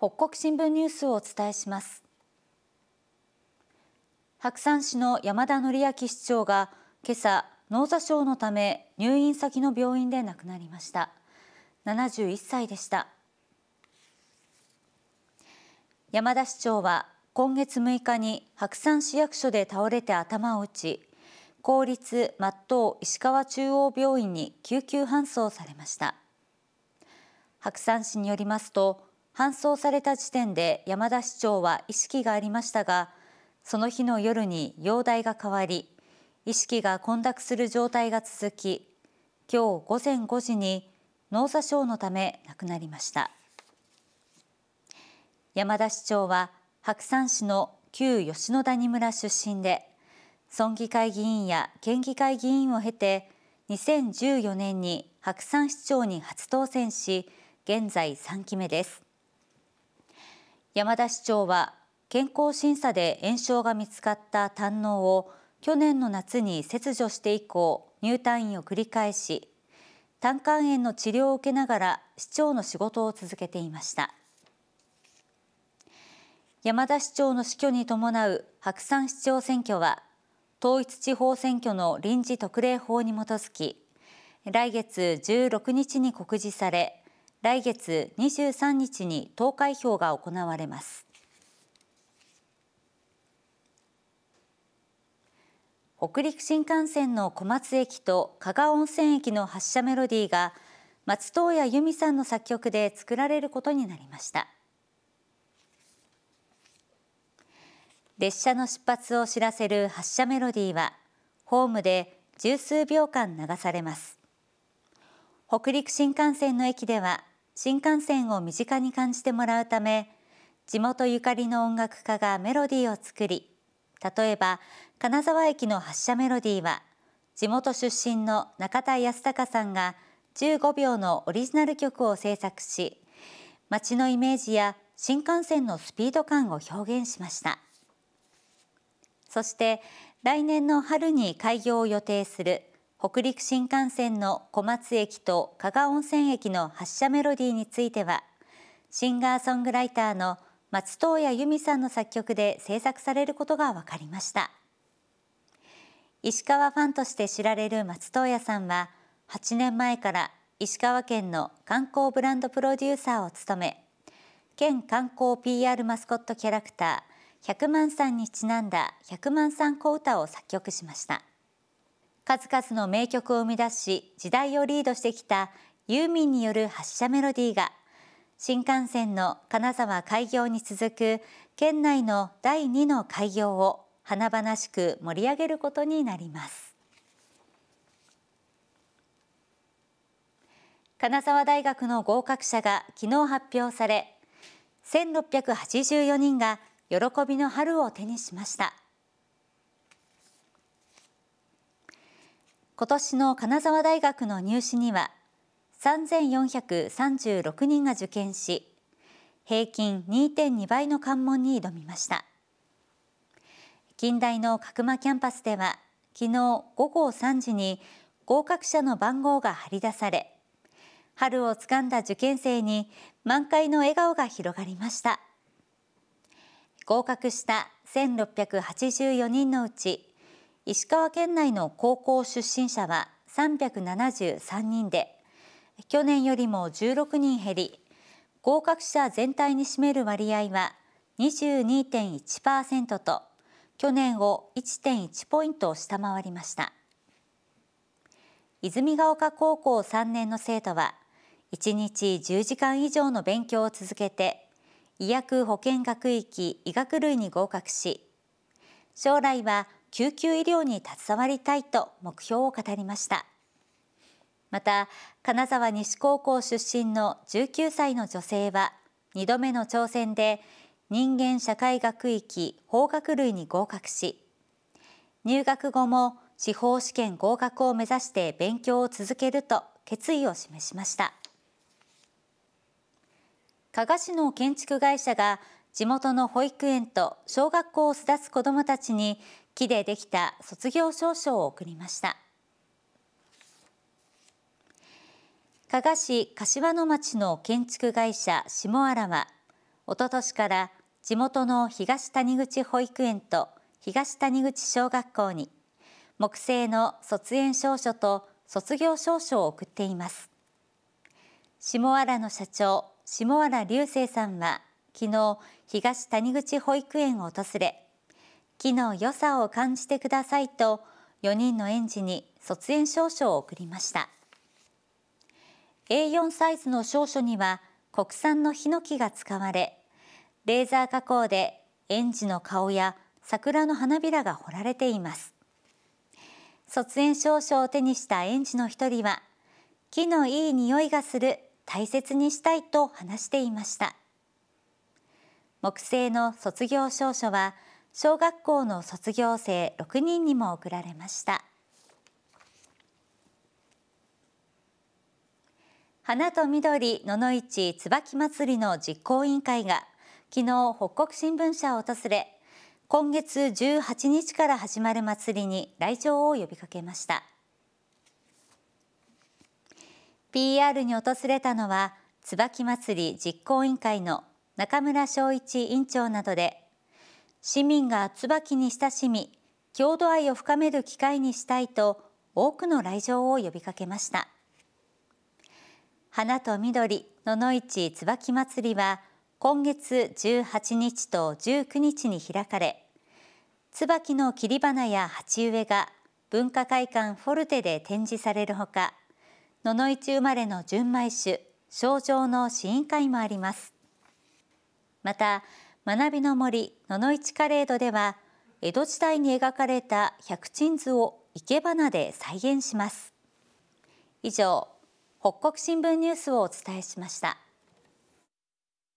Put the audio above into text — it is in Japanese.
北国新聞ニュースをお伝えします白山市の山田則明市長が今朝脳座傷のため入院先の病院で亡くなりました71歳でした山田市長は今月6日に白山市役所で倒れて頭を打ち公立松東石川中央病院に救急搬送されました白山市によりますと搬送された時点で山田市長は意識がありましたがその日の夜に容体が変わり意識が混濁する状態が続き今日午前5時に脳挫傷のため亡くなりました山田市長は白山市の旧吉野谷村出身で村議会議員や県議会議員を経て2014年に白山市長に初当選し現在3期目です山田市長は健康審査で炎症が見つかった胆のを去年の夏に切除して以降入退院を繰り返し胆管炎の治療を受けながら市長の仕事を続けていました山田市長の死去に伴う白山市長選挙は統一地方選挙の臨時特例法に基づき来月16日に告示され来月23日に投開票が行われます北陸新幹線の小松駅と加賀温泉駅の発車メロディーが松任谷由実さんの作曲で作られることになりました列車の出発を知らせる発車メロディーはホームで十数秒間流されます北陸新幹線の駅では新幹線を身近に感じてもらうため地元ゆかりの音楽家がメロディーを作り例えば金沢駅の発車メロディーは地元出身の中田康隆さんが15秒のオリジナル曲を制作し街のイメージや新幹線のスピード感を表現しましたそして来年の春に開業を予定する北陸新幹線の小松駅と加賀温泉駅の発車メロディーについてはシンガーソングライターの松任谷由実さんの作曲で制作されることが分かりました石川ファンとして知られる松任谷さんは8年前から石川県の観光ブランドプロデューサーを務め県観光 PR マスコットキャラクター百万さんにちなんだ百万さん小歌を作曲しました数々の名曲を生み出し時代をリードしてきたユーミンによる発車メロディーが新幹線の金沢開業に続く県内の第2の開業を華々しく盛り上げることになります金沢大学の合格者が昨日発表され1684人が喜びの春を手にしました。今年の金沢大学の入試には3436人が受験し平均2.2倍の関門に挑みました近代の角間キャンパスでは昨日午後3時に合格者の番号が張り出され春をつかんだ受験生に満開の笑顔が広がりました合格した1684人のうち石川県内の高校出身者は373人で去年よりも16人減り合格者全体に占める割合は22.1%と去年を1.1ポイント下回りました泉ヶ丘高校3年の生徒は1日10時間以上の勉強を続けて医薬保健学域医学類に合格し将来は救急医療に携わりたいと目標を語りましたまた金沢西高校出身の19歳の女性は2度目の挑戦で人間社会学域法学類に合格し入学後も司法試験合格を目指して勉強を続けると決意を示しました加賀市の建築会社が地元の保育園と小学校を巣立つ子どもたちに木でできた卒業証書を送りました。加賀市柏野町の建築会社下原はおととしから地元の東谷口保育園と東谷口小学校に木製の卒園証書と卒業証書を送っています下原の社長下原隆生さんは昨日東谷口保育園を訪れ木の良さを感じてくださいと4人の園児に卒園証書を送りました A4 サイズの証書には国産のヒノキが使われレーザー加工で園児の顔や桜の花びらが彫られています卒園証書を手にした園児の一人は木のいい匂いがする大切にしたいと話していました木星の卒業証書は小学校の卒業生6人にも贈られました花と緑野の市椿祭りの実行委員会が昨日北国新聞社を訪れ今月18日から始まる祭りに来場を呼びかけました PR に訪れたのは椿祭り実行委員会の中村昭一委員長などで市民が椿に親しみ郷土愛を深める機会にしたいと多くの来場を呼びかけました花と緑野々市椿まつりは今月18日と19日に開かれ椿の切り花や鉢植えが文化会館フォルテで展示されるほか野々市生まれの純米酒「症状の試飲会もありますまた学びの森野々市カレードでは江戸時代に描かれた百珍図を生け花で再現します以上北国新聞ニュースをお伝えしました。